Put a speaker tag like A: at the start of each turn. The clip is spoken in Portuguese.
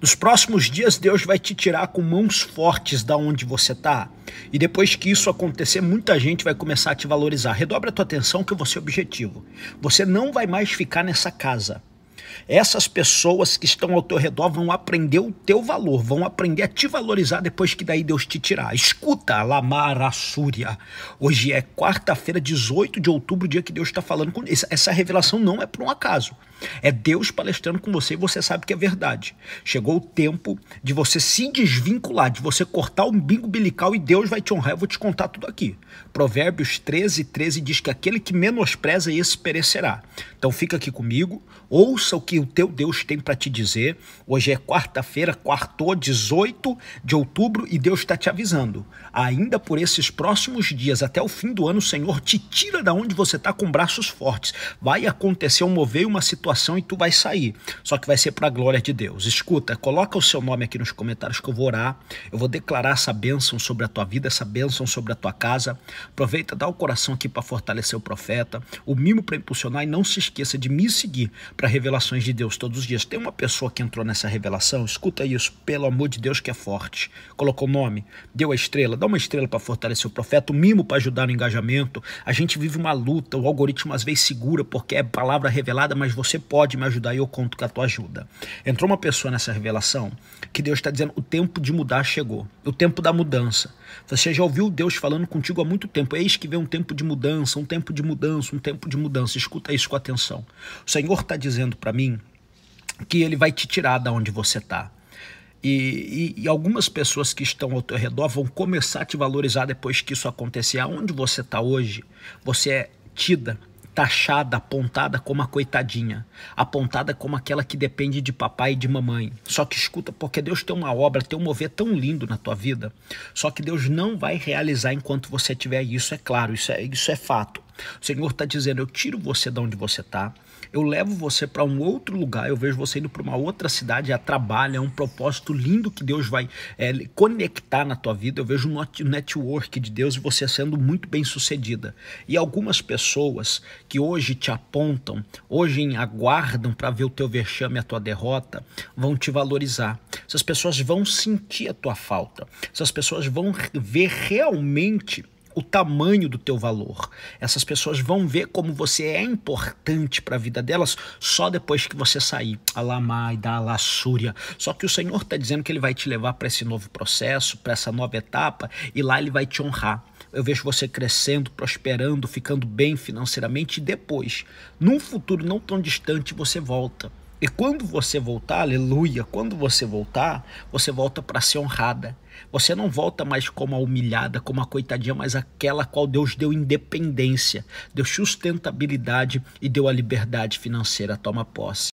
A: Nos próximos dias, Deus vai te tirar com mãos fortes da onde você está. E depois que isso acontecer, muita gente vai começar a te valorizar. Redobra a tua atenção que eu vou ser objetivo. Você não vai mais ficar nessa casa. Essas pessoas que estão ao teu redor vão aprender o teu valor, vão aprender a te valorizar depois que daí Deus te tirar. Escuta, Lamara Assúria. Hoje é quarta-feira, 18 de outubro, dia que Deus está falando com Essa revelação não é por um acaso. É Deus palestrando com você e você sabe que é verdade. Chegou o tempo de você se desvincular, de você cortar o umbigo umbilical e Deus vai te honrar. Eu vou te contar tudo aqui. Provérbios 13, 13 diz que aquele que menospreza esse perecerá. Então fica aqui comigo, ouça o que o teu Deus tem para te dizer. Hoje é quarta-feira, quartou, 18 de outubro, e Deus está te avisando. Ainda por esses próximos dias, até o fim do ano, o Senhor te tira da onde você está com braços fortes. Vai acontecer um mover, uma situação e tu vai sair. Só que vai ser para a glória de Deus. Escuta, coloca o seu nome aqui nos comentários que eu vou orar. Eu vou declarar essa bênção sobre a tua vida, essa bênção sobre a tua casa. Aproveita, dá o coração aqui para fortalecer o profeta, o mimo para impulsionar e não se esqueça de me seguir para revelação revelações de Deus todos os dias. Tem uma pessoa que entrou nessa revelação, escuta isso, pelo amor de Deus que é forte. Colocou o nome, deu a estrela, dá uma estrela para fortalecer o profeta, o mimo para ajudar no engajamento. A gente vive uma luta, o algoritmo às vezes segura porque é palavra revelada, mas você pode me ajudar e eu conto com a tua ajuda. Entrou uma pessoa nessa revelação que Deus está dizendo: o tempo de mudar chegou, o tempo da mudança. Você já ouviu Deus falando contigo há muito tempo, eis que vem um tempo de mudança, um tempo de mudança, um tempo de mudança. Escuta isso com atenção. O Senhor está dizendo para mim mim que ele vai te tirar da onde você está. E, e, e, algumas pessoas que estão ao teu redor vão começar a te valorizar depois que isso acontecer. Aonde você está hoje, você é tida, taxada, apontada como a coitadinha, apontada como aquela que depende de papai e de mamãe. Só que escuta, porque Deus tem uma obra, tem um mover tão lindo na tua vida, só que Deus não vai realizar enquanto você tiver isso, é claro, isso é, isso é fato. O Senhor está dizendo: eu tiro você de onde você está, eu levo você para um outro lugar, eu vejo você indo para uma outra cidade, a trabalho, é um propósito lindo que Deus vai é, conectar na tua vida. Eu vejo um network de Deus e você sendo muito bem sucedida. E algumas pessoas que hoje te apontam, hoje aguardam para ver o teu vexame, a tua derrota, vão te valorizar. Essas pessoas vão sentir a tua falta, essas pessoas vão ver realmente o tamanho do teu valor. Essas pessoas vão ver como você é importante para a vida delas só depois que você sair. Alamai da alassúria. Só que o Senhor está dizendo que ele vai te levar para esse novo processo, para essa nova etapa e lá ele vai te honrar. Eu vejo você crescendo, prosperando, ficando bem financeiramente e depois, num futuro não tão distante, você volta. E quando você voltar, aleluia, quando você voltar, você volta para ser honrada. Você não volta mais como a humilhada, como a coitadinha, mas aquela qual Deus deu independência, deu sustentabilidade e deu a liberdade financeira. Toma posse.